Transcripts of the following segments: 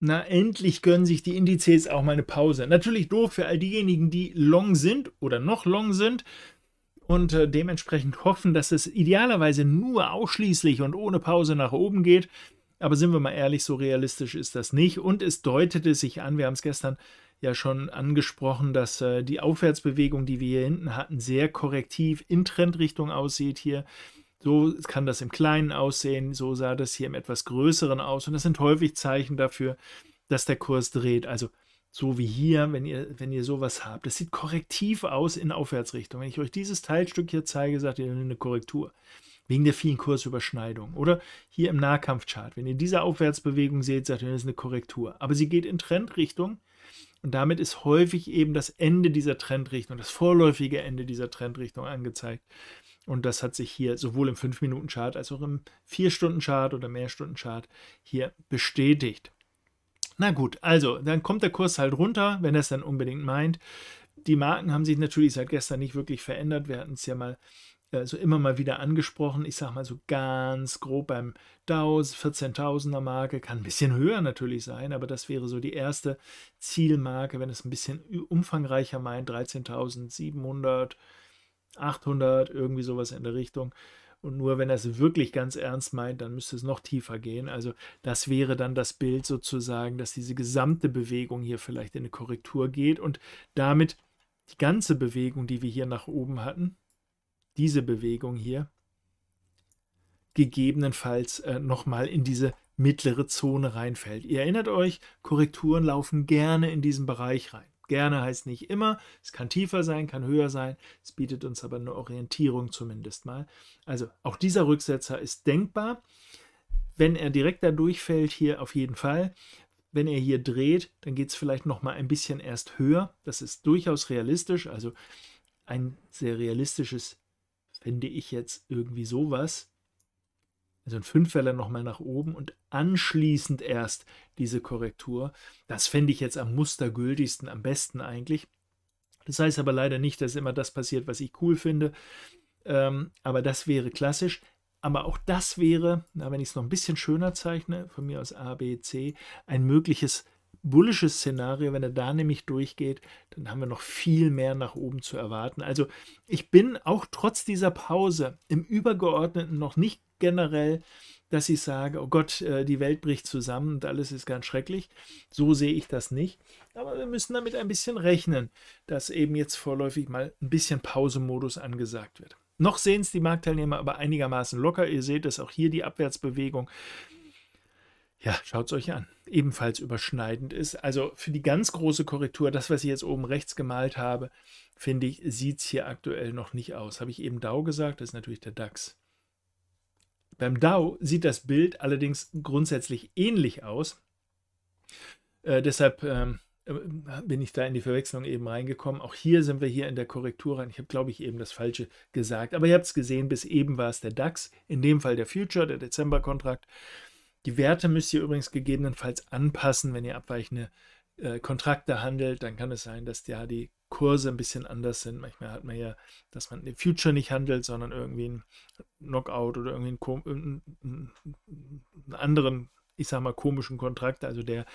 Na, endlich gönnen sich die Indizes auch mal eine Pause. Natürlich doof für all diejenigen, die long sind oder noch long sind und äh, dementsprechend hoffen, dass es idealerweise nur ausschließlich und ohne Pause nach oben geht. Aber sind wir mal ehrlich, so realistisch ist das nicht. Und es deutete sich an, wir haben es gestern ja schon angesprochen, dass äh, die Aufwärtsbewegung, die wir hier hinten hatten, sehr korrektiv in Trendrichtung aussieht hier. So kann das im Kleinen aussehen, so sah das hier im etwas Größeren aus. Und das sind häufig Zeichen dafür, dass der Kurs dreht. Also so wie hier, wenn ihr, wenn ihr sowas habt. Das sieht korrektiv aus in Aufwärtsrichtung. Wenn ich euch dieses Teilstück hier zeige, sagt ihr eine Korrektur. Wegen der vielen Kursüberschneidungen. Oder hier im Nahkampfchart. Wenn ihr diese Aufwärtsbewegung seht, sagt ihr, das ist eine Korrektur. Aber sie geht in Trendrichtung. Und damit ist häufig eben das Ende dieser Trendrichtung, das vorläufige Ende dieser Trendrichtung angezeigt. Und das hat sich hier sowohl im 5-Minuten-Chart als auch im 4-Stunden-Chart oder mehrstunden chart hier bestätigt. Na gut, also dann kommt der Kurs halt runter, wenn er es dann unbedingt meint. Die Marken haben sich natürlich seit gestern nicht wirklich verändert. Wir hatten es ja mal äh, so immer mal wieder angesprochen. Ich sage mal so ganz grob beim Dow 14.000er Marke, kann ein bisschen höher natürlich sein, aber das wäre so die erste Zielmarke, wenn es ein bisschen umfangreicher meint, 13.700 800, irgendwie sowas in der Richtung. Und nur wenn er es wirklich ganz ernst meint, dann müsste es noch tiefer gehen. Also das wäre dann das Bild sozusagen, dass diese gesamte Bewegung hier vielleicht in eine Korrektur geht und damit die ganze Bewegung, die wir hier nach oben hatten, diese Bewegung hier, gegebenenfalls äh, nochmal in diese mittlere Zone reinfällt. Ihr erinnert euch, Korrekturen laufen gerne in diesen Bereich rein. Gerne heißt nicht immer, es kann tiefer sein, kann höher sein, es bietet uns aber eine Orientierung zumindest mal. Also auch dieser Rücksetzer ist denkbar. Wenn er direkt da durchfällt, hier auf jeden Fall. Wenn er hier dreht, dann geht es vielleicht nochmal ein bisschen erst höher. Das ist durchaus realistisch, also ein sehr realistisches finde ich jetzt irgendwie sowas, also in fünf Fällen nochmal nach oben und anschließend erst diese Korrektur. Das fände ich jetzt am mustergültigsten, am besten eigentlich. Das heißt aber leider nicht, dass immer das passiert, was ich cool finde. Ähm, aber das wäre klassisch. Aber auch das wäre, na, wenn ich es noch ein bisschen schöner zeichne, von mir aus A, B, C, ein mögliches bullisches Szenario. Wenn er da nämlich durchgeht, dann haben wir noch viel mehr nach oben zu erwarten. Also ich bin auch trotz dieser Pause im Übergeordneten noch nicht generell, dass ich sage, oh Gott, äh, die Welt bricht zusammen und alles ist ganz schrecklich. So sehe ich das nicht. Aber wir müssen damit ein bisschen rechnen, dass eben jetzt vorläufig mal ein bisschen Pausemodus angesagt wird. Noch sehen es die Marktteilnehmer aber einigermaßen locker. Ihr seht dass auch hier, die Abwärtsbewegung. Ja, schaut es euch an. Ebenfalls überschneidend ist. Also für die ganz große Korrektur, das, was ich jetzt oben rechts gemalt habe, finde ich, sieht es hier aktuell noch nicht aus. Habe ich eben Dow gesagt, das ist natürlich der DAX. Beim DAO sieht das Bild allerdings grundsätzlich ähnlich aus. Äh, deshalb ähm, äh, bin ich da in die Verwechslung eben reingekommen. Auch hier sind wir hier in der Korrektur rein. Ich habe, glaube ich, eben das Falsche gesagt. Aber ihr habt es gesehen, bis eben war es der DAX, in dem Fall der Future, der Dezember-Kontrakt. Die Werte müsst ihr übrigens gegebenenfalls anpassen, wenn ihr abweichende äh, Kontrakte handelt. Dann kann es sein, dass ja die Kurse ein bisschen anders sind. Manchmal hat man ja, dass man den Future nicht handelt, sondern irgendwie einen Knockout oder irgendwie einen, äh, einen anderen, ich sag mal, komischen Kontrakt, also der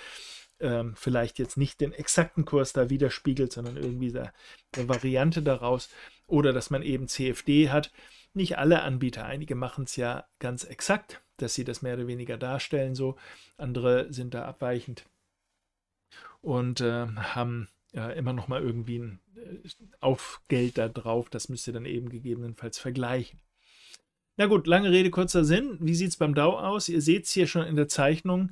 ähm, vielleicht jetzt nicht den exakten Kurs da widerspiegelt, sondern irgendwie da, eine Variante daraus. Oder dass man eben CFD hat. Nicht alle Anbieter, einige machen es ja ganz exakt, dass sie das mehr oder weniger darstellen so. Andere sind da abweichend und äh, haben äh, immer noch mal irgendwie ein äh, Aufgeld da drauf. Das müsst ihr dann eben gegebenenfalls vergleichen. Na gut, lange Rede, kurzer Sinn. Wie sieht es beim DAO aus? Ihr seht es hier schon in der Zeichnung.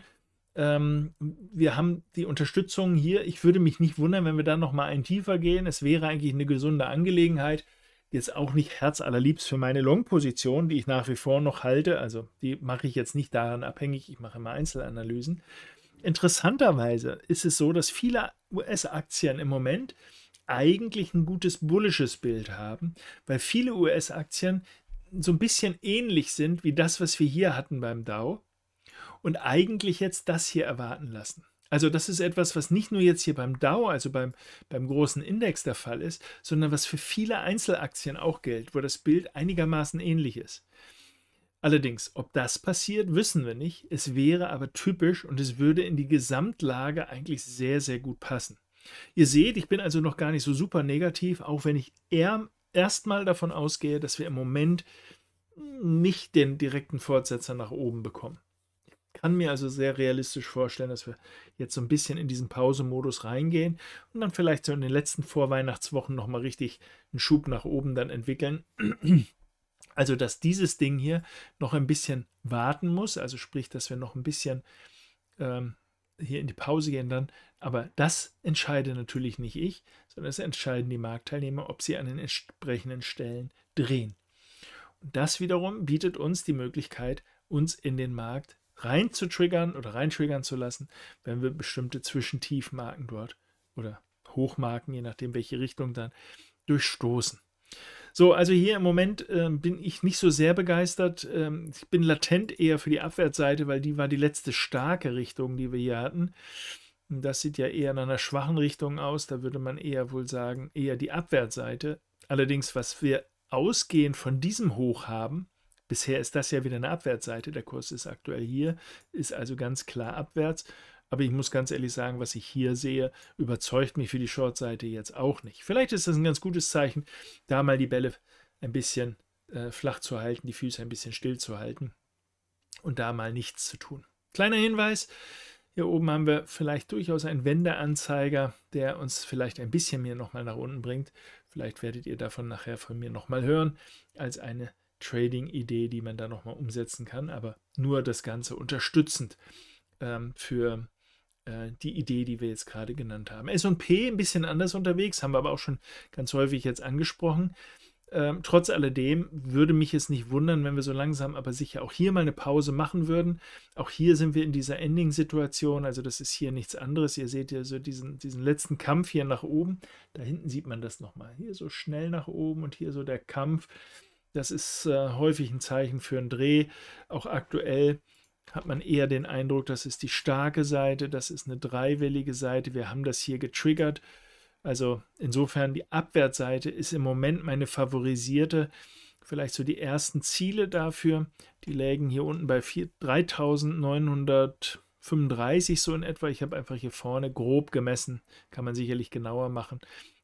Ähm, wir haben die Unterstützung hier. Ich würde mich nicht wundern, wenn wir da noch mal einen tiefer gehen. Es wäre eigentlich eine gesunde Angelegenheit. Jetzt auch nicht herzallerliebst für meine Long-Position, die ich nach wie vor noch halte. Also die mache ich jetzt nicht daran abhängig. Ich mache immer Einzelanalysen. Interessanterweise ist es so, dass viele US-Aktien im Moment eigentlich ein gutes bullisches Bild haben, weil viele US-Aktien so ein bisschen ähnlich sind wie das, was wir hier hatten beim Dow und eigentlich jetzt das hier erwarten lassen. Also das ist etwas, was nicht nur jetzt hier beim Dow, also beim, beim großen Index der Fall ist, sondern was für viele Einzelaktien auch gilt, wo das Bild einigermaßen ähnlich ist. Allerdings, ob das passiert, wissen wir nicht. Es wäre aber typisch und es würde in die Gesamtlage eigentlich sehr, sehr gut passen. Ihr seht, ich bin also noch gar nicht so super negativ, auch wenn ich eher erstmal davon ausgehe, dass wir im Moment nicht den direkten Fortsetzer nach oben bekommen. Ich kann mir also sehr realistisch vorstellen, dass wir jetzt so ein bisschen in diesen pause reingehen und dann vielleicht so in den letzten Vorweihnachtswochen nochmal richtig einen Schub nach oben dann entwickeln. Also, dass dieses Ding hier noch ein bisschen warten muss, also sprich, dass wir noch ein bisschen ähm, hier in die Pause gehen dann. Aber das entscheide natürlich nicht ich, sondern es entscheiden die Marktteilnehmer, ob sie an den entsprechenden Stellen drehen. Und das wiederum bietet uns die Möglichkeit, uns in den Markt rein zu triggern oder rein triggern zu lassen, wenn wir bestimmte Zwischentiefmarken dort oder Hochmarken, je nachdem welche Richtung dann, durchstoßen. So, also hier im Moment äh, bin ich nicht so sehr begeistert. Ähm, ich bin latent eher für die Abwärtsseite, weil die war die letzte starke Richtung, die wir hier hatten. das sieht ja eher in einer schwachen Richtung aus. Da würde man eher wohl sagen, eher die Abwärtsseite. Allerdings, was wir ausgehend von diesem Hoch haben, bisher ist das ja wieder eine Abwärtsseite. Der Kurs ist aktuell hier, ist also ganz klar abwärts. Aber ich muss ganz ehrlich sagen, was ich hier sehe, überzeugt mich für die Shortseite jetzt auch nicht. Vielleicht ist das ein ganz gutes Zeichen, da mal die Bälle ein bisschen äh, flach zu halten, die Füße ein bisschen still zu halten und da mal nichts zu tun. Kleiner Hinweis, hier oben haben wir vielleicht durchaus einen Wendeanzeiger, der uns vielleicht ein bisschen mehr nochmal nach unten bringt. Vielleicht werdet ihr davon nachher von mir nochmal hören, als eine Trading-Idee, die man da nochmal umsetzen kann, aber nur das Ganze unterstützend ähm, für äh, die Idee, die wir jetzt gerade genannt haben. SP ein bisschen anders unterwegs, haben wir aber auch schon ganz häufig jetzt angesprochen. Ähm, trotz alledem würde mich es nicht wundern, wenn wir so langsam aber sicher auch hier mal eine Pause machen würden. Auch hier sind wir in dieser Ending-Situation, also das ist hier nichts anderes. Ihr seht ja so diesen, diesen letzten Kampf hier nach oben. Da hinten sieht man das nochmal. Hier so schnell nach oben und hier so der Kampf. Das ist äh, häufig ein Zeichen für einen Dreh, auch aktuell hat man eher den Eindruck, das ist die starke Seite, das ist eine dreiwellige Seite, wir haben das hier getriggert. Also insofern die Abwärtsseite ist im Moment meine favorisierte. Vielleicht so die ersten Ziele dafür, die lägen hier unten bei 3935 so in etwa. Ich habe einfach hier vorne grob gemessen, kann man sicherlich genauer machen.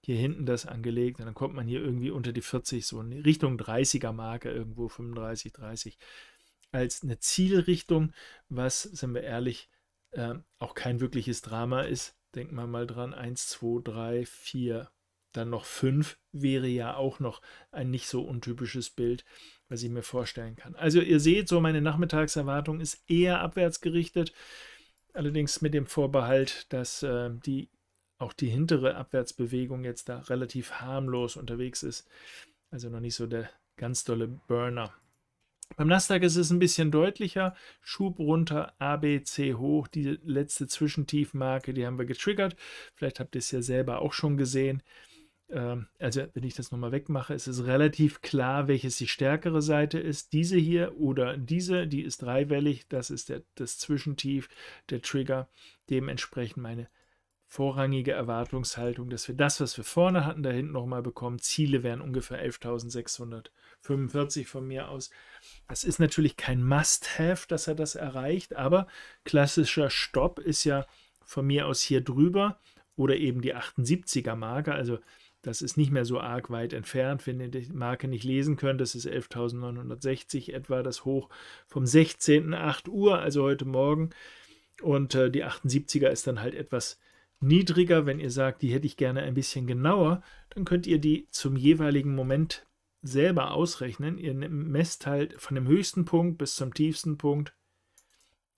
Hier hinten das angelegt und dann kommt man hier irgendwie unter die 40, so in Richtung 30er Marke irgendwo, 35, 30 als eine Zielrichtung, was, sind wir ehrlich, äh, auch kein wirkliches Drama ist. Denken wir mal dran, 1, 2, 3, 4, dann noch 5 wäre ja auch noch ein nicht so untypisches Bild, was ich mir vorstellen kann. Also ihr seht, so meine Nachmittagserwartung ist eher abwärts gerichtet, allerdings mit dem Vorbehalt, dass äh, die auch die hintere Abwärtsbewegung jetzt da relativ harmlos unterwegs ist. Also noch nicht so der ganz dolle Burner. Beim Nasdaq ist es ein bisschen deutlicher. Schub runter, ABC hoch, die letzte Zwischentiefmarke, die haben wir getriggert. Vielleicht habt ihr es ja selber auch schon gesehen. Ähm, also, wenn ich das nochmal wegmache, ist es relativ klar, welches die stärkere Seite ist. Diese hier oder diese, die ist dreiwellig, das ist der, das Zwischentief, der Trigger. Dementsprechend meine vorrangige Erwartungshaltung, dass wir das, was wir vorne hatten, da hinten nochmal bekommen. Ziele wären ungefähr 11.645 von mir aus. Das ist natürlich kein Must-Have, dass er das erreicht, aber klassischer Stopp ist ja von mir aus hier drüber oder eben die 78er Marke. Also das ist nicht mehr so arg weit entfernt. Wenn ihr die Marke nicht lesen könnt, das ist 11.960 etwa das Hoch vom 16.08 Uhr, also heute Morgen. Und äh, die 78er ist dann halt etwas niedriger. Wenn ihr sagt, die hätte ich gerne ein bisschen genauer, dann könnt ihr die zum jeweiligen Moment selber ausrechnen. Ihr messt halt von dem höchsten Punkt bis zum tiefsten Punkt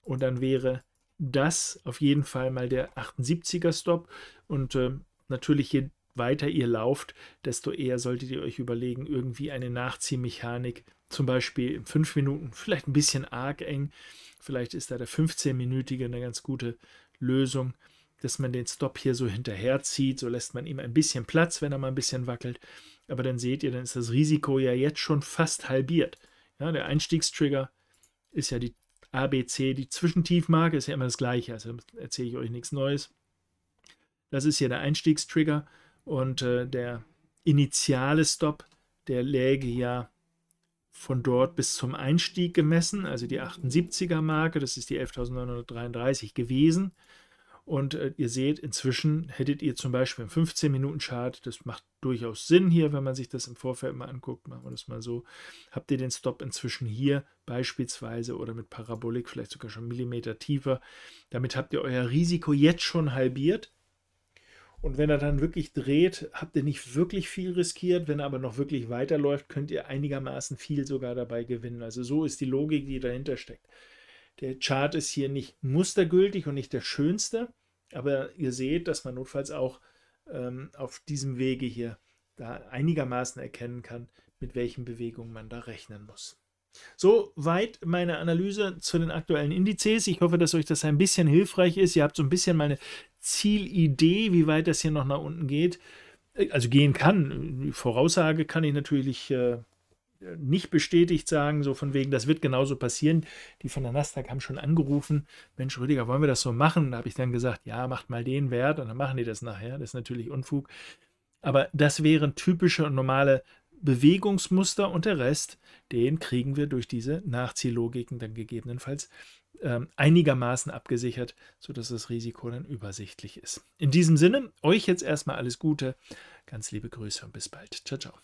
und dann wäre das auf jeden Fall mal der 78er Stop und äh, natürlich je weiter ihr lauft, desto eher solltet ihr euch überlegen, irgendwie eine Nachziehmechanik, zum Beispiel in 5 Minuten, vielleicht ein bisschen arg eng, vielleicht ist da der 15-minütige eine ganz gute Lösung dass man den Stop hier so hinterherzieht. So lässt man ihm ein bisschen Platz, wenn er mal ein bisschen wackelt. Aber dann seht ihr, dann ist das Risiko ja jetzt schon fast halbiert. Ja, der Einstiegstrigger ist ja die ABC, die Zwischentiefmarke ist ja immer das gleiche, also erzähle ich euch nichts Neues. Das ist hier der Einstiegstrigger und äh, der initiale Stop, der läge ja von dort bis zum Einstieg gemessen, also die 78er Marke, das ist die 11.933 gewesen. Und äh, ihr seht, inzwischen hättet ihr zum Beispiel einen 15-Minuten-Chart, das macht durchaus Sinn hier, wenn man sich das im Vorfeld mal anguckt, machen wir das mal so, habt ihr den Stop inzwischen hier beispielsweise oder mit Parabolik vielleicht sogar schon Millimeter tiefer. Damit habt ihr euer Risiko jetzt schon halbiert. Und wenn er dann wirklich dreht, habt ihr nicht wirklich viel riskiert. Wenn er aber noch wirklich weiterläuft, könnt ihr einigermaßen viel sogar dabei gewinnen. Also so ist die Logik, die dahinter steckt. Der Chart ist hier nicht mustergültig und nicht der schönste, aber ihr seht, dass man notfalls auch ähm, auf diesem Wege hier da einigermaßen erkennen kann, mit welchen Bewegungen man da rechnen muss. Soweit meine Analyse zu den aktuellen Indizes. Ich hoffe, dass euch das ein bisschen hilfreich ist. Ihr habt so ein bisschen meine Zielidee, wie weit das hier noch nach unten geht. Äh, also gehen kann. Die Voraussage kann ich natürlich äh, nicht bestätigt sagen, so von wegen, das wird genauso passieren. Die von der Nasdaq haben schon angerufen, Mensch Rüdiger, wollen wir das so machen? Da habe ich dann gesagt, ja, macht mal den Wert und dann machen die das nachher. Das ist natürlich Unfug. Aber das wären typische und normale Bewegungsmuster und der Rest, den kriegen wir durch diese Nachziehlogiken dann gegebenenfalls ähm, einigermaßen abgesichert, sodass das Risiko dann übersichtlich ist. In diesem Sinne, euch jetzt erstmal alles Gute, ganz liebe Grüße und bis bald. Ciao, ciao.